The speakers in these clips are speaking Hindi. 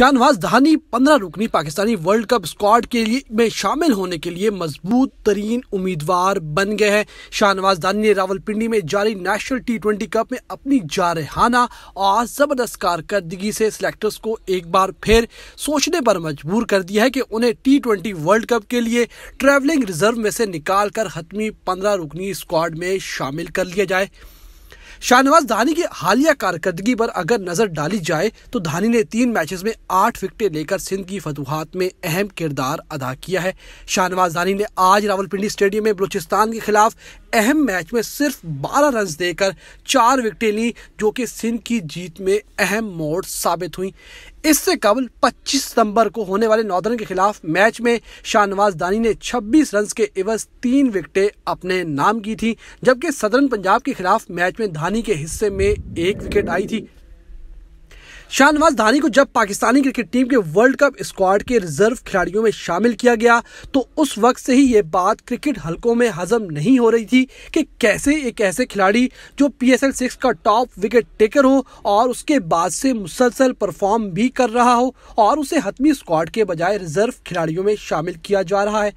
शाहनवाज धानी पंद्रह रुकनी पाकिस्तानी वर्ल्ड कप स्क्वाड के लिए में शामिल होने के लिए मजबूत तरीन उम्मीदवार बन गए हैं शाहनवाज धानी ने रावलपिंडी में जारी नेशनल टी ट्वेंटी कप में अपनी जारहाना और ज़बरदस्त कारकर्दगी से सिलेक्टर्स को एक बार फिर सोचने पर मजबूर कर दिया है कि उन्हें टी ट्वेंटी वर्ल्ड कप के लिए ट्रैवलिंग रिजर्व में से निकाल कर हतमी पंद्रह रुकनी स्क्वाड में शामिल कर लिया जाए शाहनवाज धानी की हालिया कारकर्दगी पर अगर नजर डाली जाए तो धानी ने तीन मैचेस में आठ विकेट लेकर सिंध की फतूहत में अहम किरदार अदा किया है शाहनवाज धानी ने आज रावलपिंडी स्टेडियम में बलूचिस्तान के खिलाफ अहम मैच में सिर्फ 12 रन देकर चार विकटें ली जो कि सिंध की जीत में अहम मोड़ साबित हुई इससे कबल 25 सितंबर को होने वाले नॉर्दर्न के खिलाफ मैच में शाहनवाज दानी ने 26 रन के एवज तीन विकटें अपने नाम की थी जबकि सदरन पंजाब के खिलाफ मैच में धानी के हिस्से में एक विकेट आई थी शाहनवाज धानी को जब पाकिस्तानी क्रिकेट टीम के वर्ल्ड कप स्क्वाड के रिजर्व खिलाड़ियों में शामिल किया गया तो उस वक्त से ही ये बात क्रिकेट हलकों में हजम नहीं हो रही थी कि कैसे एक ऐसे खिलाड़ी जो पी एस एल सिक्स का टॉप विकेट टेकर हो और उसके बाद से मुसलसल परफॉर्म भी कर रहा हो और उसे हतमी स्क्वाड के बजाय रिजर्व खिलाड़ियों में शामिल किया जा रहा है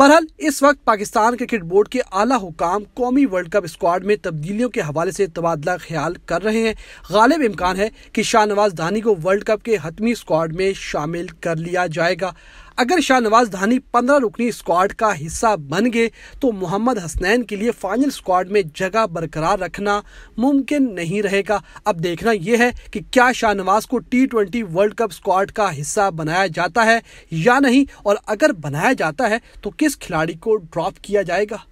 बहरहाल इस वक्त पाकिस्तान क्रिकेट बोर्ड के आला हुकाम कौमी वर्ल्ड कप स्क्वाड में तब्दीलियों के हवाले से तबादला ख्याल कर रहे हैं गालिब इम्कान है कि शाहनवाज धानी को वर्ल्ड कप के हतमी स्क्वाड में शामिल कर लिया जाएगा अगर शाहनवाज धानी पंद्रह रुकनी स्क्वाड का हिस्सा बन गए तो मोहम्मद हसनैन के लिए फाइनल स्क्वाड में जगह बरकरार रखना मुमकिन नहीं रहेगा अब देखना यह है कि क्या शाहनवाज को T twenty world cup squad का हिस्सा बनाया जाता है या नहीं और अगर बनाया जाता है तो किस खिलाड़ी को ड्रॉप किया जाएगा